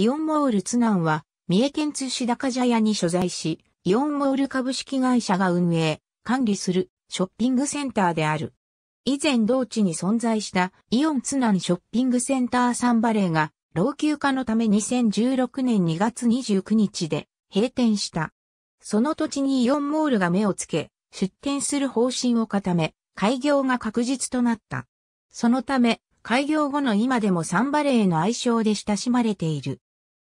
イオンモール津南は、三重県津市高茶屋に所在し、イオンモール株式会社が運営、管理するショッピングセンターである。以前同地に存在したイオン津南ショッピングセンターサンバレーが、老朽化のため2016年2月29日で閉店した。その土地にイオンモールが目をつけ、出店する方針を固め、開業が確実となった。そのため、開業後の今でもサンバレーの愛称で親しまれている。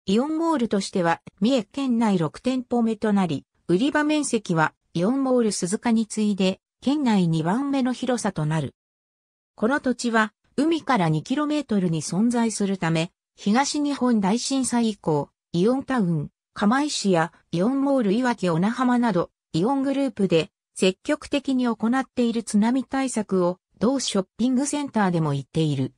イオンモールとしては、三重県内6店舗目となり、売り場面積は、イオンモール鈴鹿に次いで、県内2番目の広さとなる。この土地は、海から 2km に存在するため、東日本大震災以降、イオンタウン、釜石やイオンモール岩木小名浜など、イオングループで積極的に行っている津波対策を同ショッピングセンターでも言っている。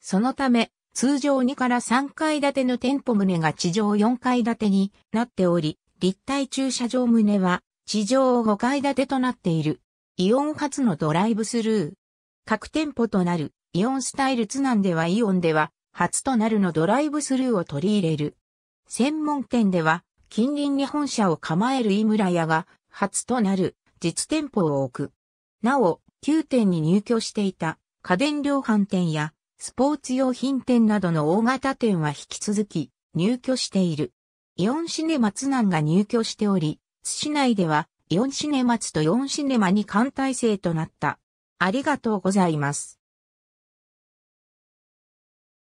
そのため、通常2から3階建ての店舗棟が地上4階建てになっており、立体駐車場棟は地上5階建てとなっている。イオン初のドライブスルー。各店舗となるイオンスタイルツナンではイオンでは初となるのドライブスルーを取り入れる。専門店では近隣に本社を構える井村屋が初となる実店舗を置く。なお、9店に入居していた家電量販店やスポーツ用品店などの大型店は引き続き入居している。イオンシネマ津南が入居しており、津市内ではイオンシネマ津とイオンシネマに艦体制となった。ありがとうございます。